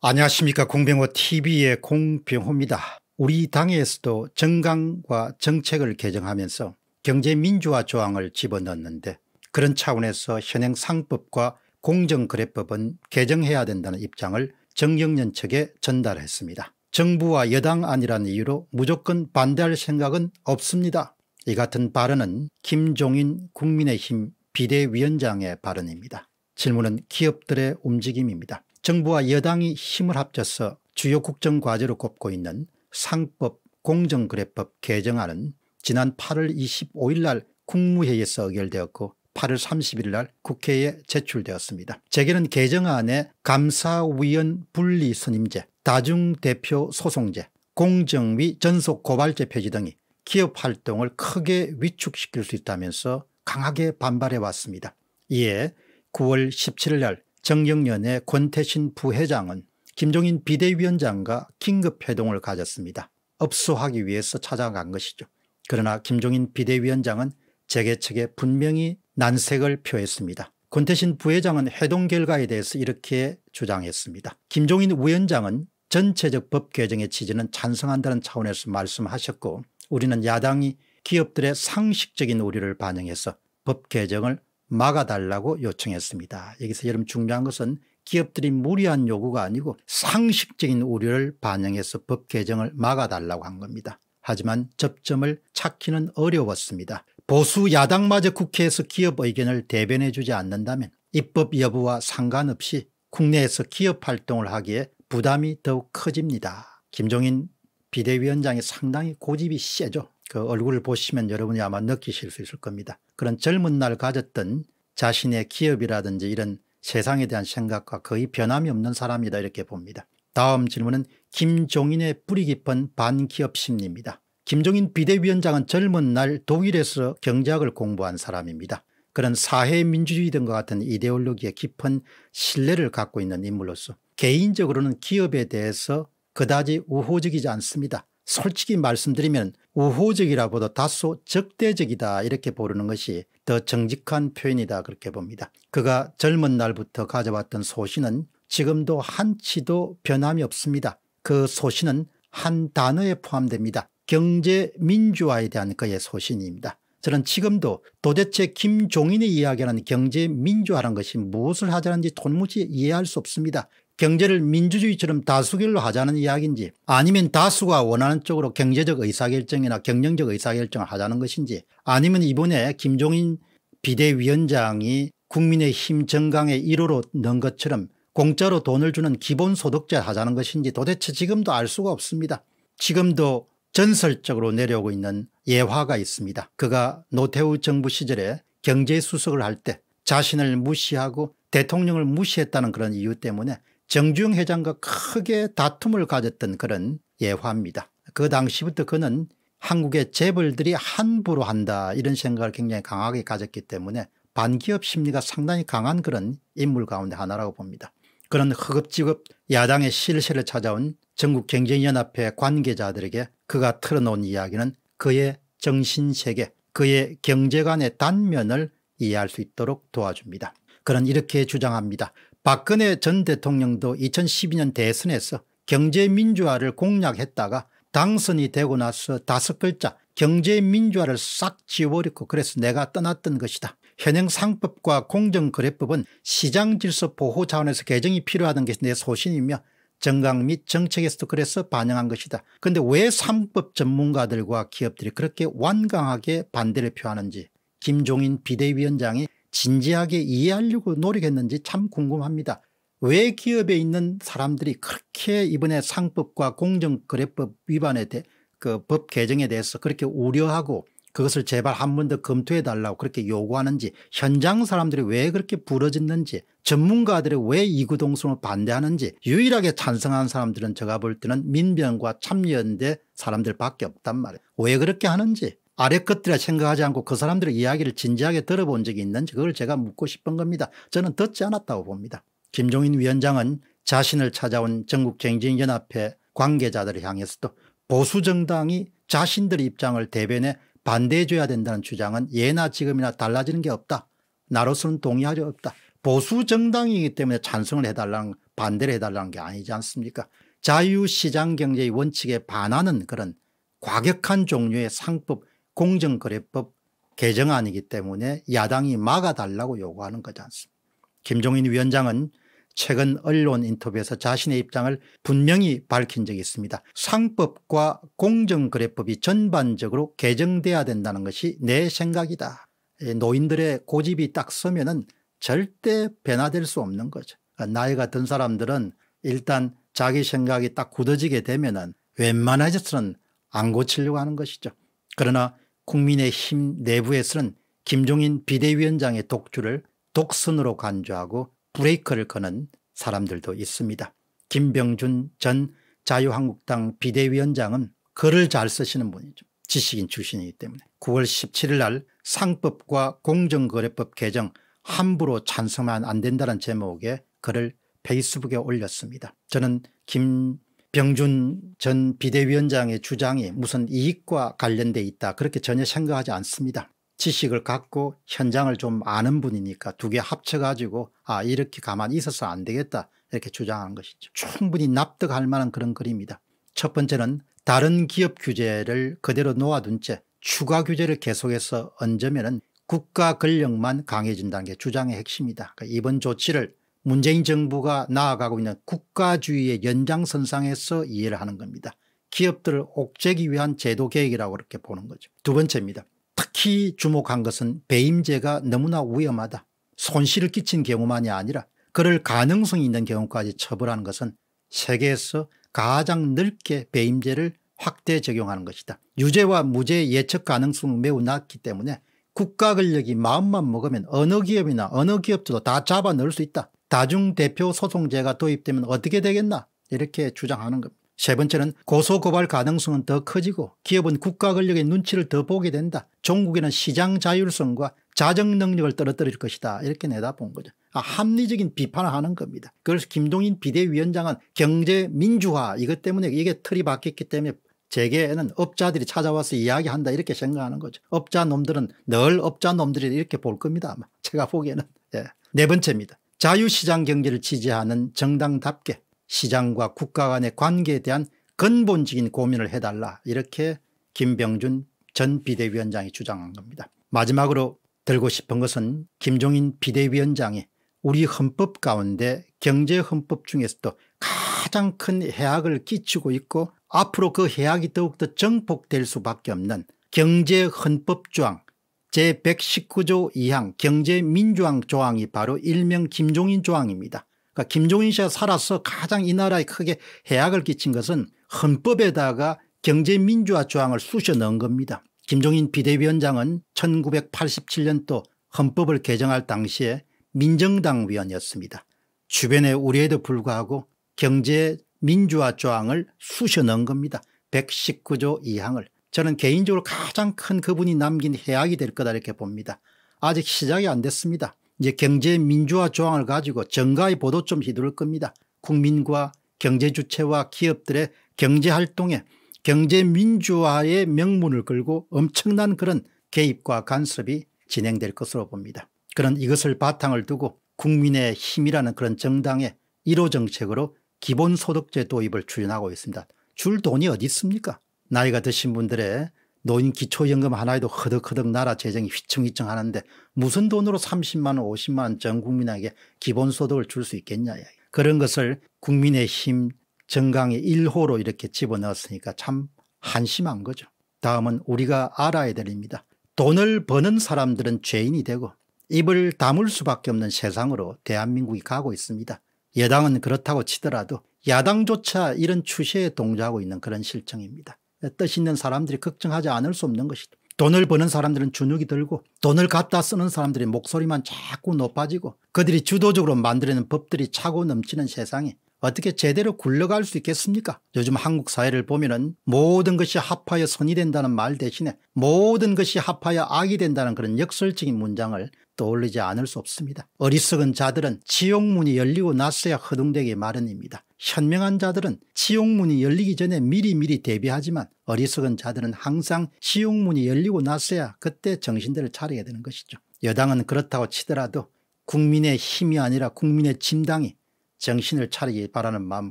안녕하십니까 공병호 tv의 공병호입니다. 우리 당에서도 정강과 정책을 개정하면서 경제민주화 조항을 집어넣는데 그런 차원에서 현행 상법과 공정거래법은 개정해야 된다는 입장을 정경련 측에 전달했습니다. 정부와 여당 아니라는 이유로 무조건 반대할 생각은 없습니다. 이 같은 발언은 김종인 국민의힘 비대위원장의 발언입니다. 질문은 기업들의 움직임입니다. 정부와 여당이 힘을 합쳐서 주요 국정과제로 꼽고 있는 상법 공정거래법 개정안은 지난 8월 25일 날 국무회의에서 의결되었고 8월 30일 날 국회에 제출되었습니다. 재계는 개정안에 감사위원 분리선임제, 다중대표 소송제, 공정위 전속고발제 폐지 등이 기업 활동을 크게 위축시킬 수 있다면서 강하게 반발해 왔습니다. 이에 9월 17일 날 정경련의 권태신 부회장은 김종인 비대위원장과 긴급회동을 가졌습니다. 업소하기 위해서 찾아간 것이죠. 그러나 김종인 비대위원장은 재개 측에 분명히 난색을 표했습니다. 권태신 부회장은 회동 결과에 대해서 이렇게 주장했습니다. 김종인 위원장은 전체적 법 개정의 취지는 찬성한다는 차원에서 말씀하셨고 우리는 야당이 기업들의 상식적인 우려를 반영해서 법 개정을 막아달라고 요청했습니다. 여기서 여러분 중요한 것은 기업들이 무리한 요구가 아니고 상식적인 우려를 반영해서 법 개정을 막아달라고 한 겁니다. 하지만 접점을 찾기는 어려웠습니다. 보수 야당마저 국회에서 기업 의견을 대변해 주지 않는다면 입법 여부와 상관없이 국내에서 기업 활동을 하기에 부담이 더욱 커집니다. 김종인 비대위원장이 상당히 고집이 세죠. 그 얼굴을 보시면 여러분이 아마 느끼실 수 있을 겁니다. 그런 젊은 날 가졌던 자신의 기업이라든지 이런 세상에 대한 생각과 거의 변함이 없는 사람이다 이렇게 봅니다. 다음 질문은 김종인의 뿌리 깊은 반기업 심리입니다. 김종인 비대위원장은 젊은 날 독일에서 경제학을 공부한 사람입니다. 그런 사회민주주의 등과 같은 이데올로기에 깊은 신뢰를 갖고 있는 인물로서 개인적으로는 기업에 대해서 그다지 우호적이지 않습니다. 솔직히 말씀드리면 우호적이라고도 다소 적대적이다 이렇게 보르는 것이 더 정직한 표현이다 그렇게 봅니다. 그가 젊은 날부터 가져왔던 소신은 지금도 한치도 변함이 없습니다. 그 소신은 한 단어에 포함됩니다. 경제 민주화에 대한 그의 소신입니다. 저는 지금도 도대체 김종인의 이야기하는 경제 민주화란 것이 무엇을 하자는지 도무지 이해할 수 없습니다. 경제를 민주주의처럼 다수결로 하자는 이야기인지 아니면 다수가 원하는 쪽으로 경제적 의사결정이나 경영적 의사결정을 하자는 것인지 아니면 이번에 김종인 비대위원장이 국민의힘 정강의 1호로 넣은 것처럼 공짜로 돈을 주는 기본소득제 하자는 것인지 도대체 지금도 알 수가 없습니다. 지금도 전설적으로 내려오고 있는 예화가 있습니다. 그가 노태우 정부 시절에 경제수석을 할 때 자신을 무시하고 대통령을 무시했다는 그런 이유 때문에 정주영 회장과 크게 다툼을 가졌던 그런 예화입니다. 그 당시부터 그는 한국의 재벌들이 함부로 한다 이런 생각을 굉장히 강하게 가졌기 때문에 반기업 심리가 상당히 강한 그런 인물 가운데 하나라고 봅니다. 그런 허겁지겁 야당의 실세를 찾아온 전국경제연합회 관계자들에게 그가 틀어놓은 이야기는 그의 정신세계 그의 경제관의 단면을 이해할 수 있도록 도와줍니다. 그는 이렇게 주장합니다. 박근혜 전 대통령도 2012년 대선에서 경제민주화를 공약했다가 당선이 되고 나서 다섯 글자 경제민주화를 싹 지워버렸고 그래서 내가 떠났던 것이다. 현행 상법과 공정거래법은 시장질서 보호 차원에서 개정이 필요하던 것이 내 소신이며 정강 및 정책에서도 그래서 반영한 것이다. 그런데 왜 상법 전문가들과 기업들이 그렇게 완강하게 반대를 표하는지 김종인 비대위원장이 진지하게 이해하려고 노력했는지 참 궁금합니다. 왜 기업에 있는 사람들이 그렇게 이번에 상법과 공정거래법 위반에 대해 그 법 개정에 대해서 그렇게 우려하고 그것을 제발 한 번 더 검토해 달라고 그렇게 요구하는지 현장 사람들이 왜 그렇게 부러졌는지 전문가들이 왜 이구동성을 반대하는지 유일하게 찬성한 사람들은 제가 볼 때는 민변과 참여연대 사람들밖에 없단 말이에요. 왜 그렇게 하는지 아래 것들이라 생각하지 않고 그 사람들의 이야기를 진지하게 들어본 적이 있는지 그걸 제가 묻고 싶은 겁니다. 저는 듣지 않았다고 봅니다. 김종인 위원장은 자신을 찾아온 전국쟁진연합회 관계자들을 향해서도 보수정당이 자신들의 입장을 대변해 반대해줘야 된다는 주장은 예나 지금이나 달라지는 게 없다. 나로서는 동의하지 없다. 보수정당이기 때문에 찬성을 해달라는 반대를 해달라는 게 아니지 않습니까 자유시장경제의 원칙에 반하는 그런 과격한 종류의 상법 공정거래법 개정안이기 때문에 야당이 막아달라고 요구하는 거지 않습니까 김종인 위원장은 최근 언론 인터뷰에서 자신의 입장을 분명히 밝힌 적이 있습니다. 상법과 공정거래법이 전반적으로 개정돼야 된다는 것이 내 생각이다. 예, 노인들의 고집이 딱 서면 은 절대 변화될 수 없는 거죠. 나이가 든 사람들은 일단 자기 생각이 딱 굳어지게 되면 은 웬만해서는 안 고치려고 하는 것이죠. 그러나 국민의힘 내부에서는 김종인 비대위원장의 독주를 독선으로 간주하고 브레이크를 거는 사람들도 있습니다. 김병준 전 자유한국당 비대위원장은 글을 잘 쓰시는 분이죠. 지식인 출신이기 때문에 9월 17일 날 상법과 공정거래법 개정 함부로 찬성하면안 된다는 제목의 글을 페이스북에 올렸습니다. 저는 김 박영준 전 비대위원장의 주장이 무슨 이익과 관련돼 있다 그렇게 전혀 생각하지 않습니다. 지식을 갖고 현장을 좀 아는 분이니까 두 개 합쳐가지고 아 이렇게 가만히 있어서 안 되겠다 이렇게 주장한 것이죠. 충분히 납득할 만한 그런 글입니다. 첫 번째는 다른 기업 규제를 그대로 놓아둔 채 추가 규제를 계속해서 얹으면 국가 권력만 강해진다는 게 주장의 핵심이다. 그러니까 이번 조치를 문재인 정부가 나아가고 있는 국가주의의 연장선상에서 이해를 하는 겁니다. 기업들을 옥죄기 위한 제도 개혁이라고 그렇게 보는 거죠. 두 번째입니다. 특히 주목한 것은 배임제가 너무나 위험하다. 손실을 끼친 경우만이 아니라 그럴 가능성이 있는 경우까지 처벌하는 것은 세계에서 가장 넓게 배임제를 확대 적용하는 것이다. 유죄와 무죄 예측 가능성은 매우 낮기 때문에 국가 권력이 마음만 먹으면 어느 기업이나 어느 기업도 들다 잡아 넣을 수 있다. 다중대표 소송제가 도입되면 어떻게 되겠나 이렇게 주장하는 겁니다. 세 번째는 고소고발 가능성은 더 커지고 기업은 국가 권력의 눈치를 더 보게 된다. 종국에는 시장 자율성과 자정 능력을 떨어뜨릴 것이다. 이렇게 내다본 거죠. 아, 합리적인 비판을 하는 겁니다. 그래서 김동인 비대위원장은 경제 민주화 이것 때문에 이게 틀이 바뀌었기 때문에 재계에는 업자들이 찾아와서 이야기한다 이렇게 생각하는 거죠. 업자 놈들은 늘 업자 놈들이 이렇게 볼 겁니다. 아마 제가 보기에는. 예. 네 번째입니다. 자유시장 경제를 지지하는 정당답게 시장과 국가 간의 관계에 대한 근본적인 고민을 해달라 이렇게 김병준 전 비대위원장이 주장한 겁니다. 마지막으로 들고 싶은 것은 김종인 비대위원장이 우리 헌법 가운데 경제헌법 중에서도 가장 큰 해악을 끼치고 있고 앞으로 그 해악이 더욱더 정폭될 수밖에 없는 경제헌법조항 제119조 2항 경제민주항 조항이 바로 일명 김종인 조항입니다. 그러니까 김종인 씨가 살아서 가장 이 나라에 크게 해악을 끼친 것은 헌법에다가 경제민주화 조항을 쑤셔 넣은 겁니다. 김종인 비대위원장은 1987년도 헌법을 개정할 당시에 민정당 위원이었습니다. 주변의 우려에도 불구하고 경제민주화 조항을 쑤셔 넣은 겁니다. 119조 2항을. 저는 개인적으로 가장 큰 그분이 남긴 해악이 될 거다 이렇게 봅니다. 아직 시작이 안 됐습니다. 이제 경제 민주화 조항을 가지고 정가의 보도 좀 휘두를 겁니다. 국민과 경제 주체와 기업들의 경제 활동에 경제 민주화의 명문을 걸고 엄청난 그런 개입과 간섭이 진행될 것으로 봅니다. 그런 이것을 바탕을 두고 국민의 힘이라는 그런 정당의 1호 정책으로 기본소득제 도입을 추진하고 있습니다. 줄 돈이 어디 있습니까? 나이가 드신 분들의 노인 기초연금 하나에도 허덕허덕 나라 재정이 휘청휘청 하는데 무슨 돈으로 30만 원 50만 원 전 국민에게 기본소득을 줄 수 있겠냐 그런 것을 국민의힘 정강의 1호로 이렇게 집어넣었으니까 참 한심한 거죠. 다음은 우리가 알아야 됩니다. 돈을 버는 사람들은 죄인이 되고 입을 다물 수밖에 없는 세상으로 대한민국이 가고 있습니다. 여당은 그렇다고 치더라도 야당조차 이런 추세에 동조하고 있는 그런 실정입니다. 뜻 있는 사람들이 걱정하지 않을 수 없는 것이다. 돈을 버는 사람들은 주눅이 들고 돈을 갖다 쓰는 사람들의 목소리만 자꾸 높아지고 그들이 주도적으로 만들어낸 법들이 차고 넘치는 세상에 어떻게 제대로 굴러갈 수 있겠습니까 요즘 한국 사회를 보면 은 모든 것이 합하여 선이 된다는 말 대신에 모든 것이 합하여 악이 된다는 그런 역설적인 문장을 떠올리지 않을 수 없습니다. 어리석은 자들은 지옥문이 열리고 났어야 허둥대기 마련입니다. 현명한 자들은 치용문이 열리기 전에 미리미리 대비하지만 어리석은 자들은 항상 치용문이 열리고 나서야 그때 정신들을 차리게 되는 것이죠. 여당은 그렇다고 치더라도 국민의 힘이 아니라 국민의 진당이 정신을 차리길 바라는 마음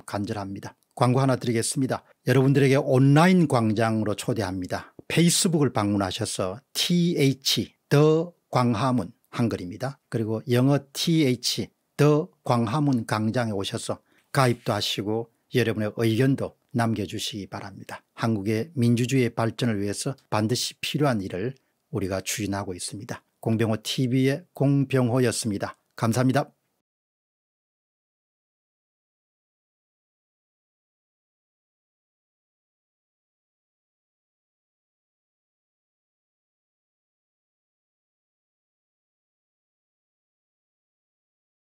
간절합니다. 광고 하나 드리겠습니다. 여러분들에게 온라인 광장으로 초대합니다. 페이스북을 방문하셔서 th 더 광화문 한글입니다. 그리고 영어 th 더 광화문 광장에 오셔서 가입도 하시고 여러분의 의견도 남겨주시기 바랍니다. 한국의 민주주의 발전을 위해서 반드시 필요한 일을 우리가 추진하고 있습니다. 공병호 TV의 공병호였습니다. 감사합니다.